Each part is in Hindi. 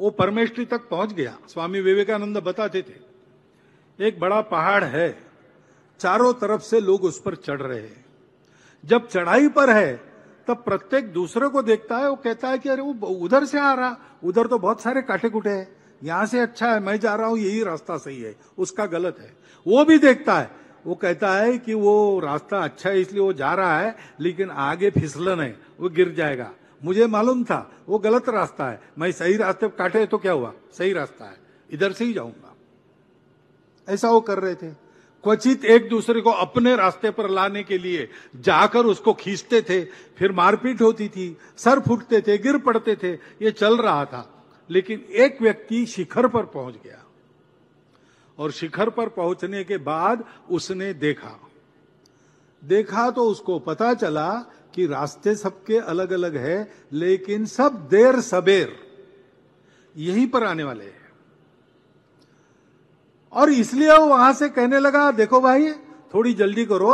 वो परमेश्वरी तक पहुंच गया स्वामी विवेकानंद बताते थे एक बड़ा पहाड़ है चारों तरफ से लोग उस पर चढ़ रहे हैं जब चढ़ाई पर है तब प्रत्येक दूसरे को देखता है वो कहता है कि अरे वो उधर से आ रहा उधर तो बहुत सारे काटे कुटे है यहां से अच्छा है मैं जा रहा हूं यही रास्ता सही है उसका गलत है वो भी देखता है वो कहता है कि वो रास्ता अच्छा है इसलिए वो जा रहा है लेकिन आगे फिसलन है वो गिर जाएगा मुझे मालूम था वो गलत रास्ता है मैं सही रास्ते काटे तो क्या हुआ सही रास्ता है इधर से ही जाऊंगा ऐसा वो कर रहे थे क्वचित एक दूसरे को अपने रास्ते पर लाने के लिए जाकर उसको खींचते थे फिर मारपीट होती थी सर फूटते थे गिर पड़ते थे ये चल रहा था लेकिन एक व्यक्ति शिखर पर पहुंच गया और शिखर पर पहुंचने के बाद उसने देखा देखा तो उसको पता चला कि रास्ते सबके अलग अलग है लेकिन सब देर सबेर यहीं पर आने वाले हैं और इसलिए वो वहां से कहने लगा देखो भाई थोड़ी जल्दी करो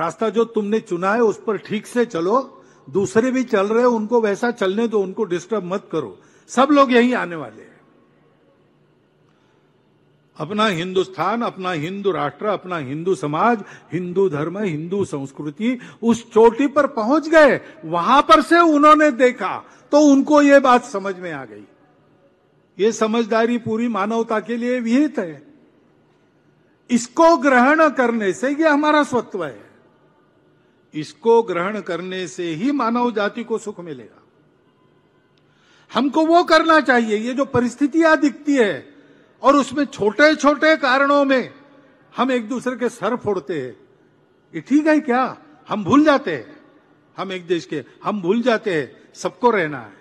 रास्ता जो तुमने चुना है उस पर ठीक से चलो दूसरे भी चल रहे उनको वैसा चलने दो उनको डिस्टर्ब मत करो सब लोग यही आने वाले हैं अपना हिंदुस्तान अपना हिंदू राष्ट्र अपना हिंदू समाज हिंदू धर्म हिंदू संस्कृति उस चोटी पर पहुंच गए वहां पर से उन्होंने देखा तो उनको ये बात समझ में आ गई ये समझदारी पूरी मानवता के लिए विहित है इसको ग्रहण करने से ये हमारा स्वत्व है इसको ग्रहण करने से ही मानव जाति को सुख मिलेगा हमको वो करना चाहिए ये जो परिस्थितियां दिखती है और उसमें छोटे छोटे कारणों में हम एक दूसरे के सर फोड़ते हैं ये ठीक है क्या हम भूल जाते हैं हम एक देश के हम भूल जाते हैं सबको रहना है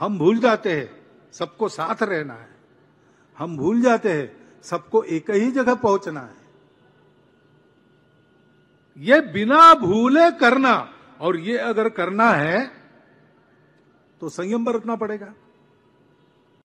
हम भूल जाते हैं सबको साथ रहना है हम भूल जाते हैं सबको एक ही जगह पहुंचना है ये बिना भूले करना और ये अगर करना है तो संयम बरतना पड़ेगा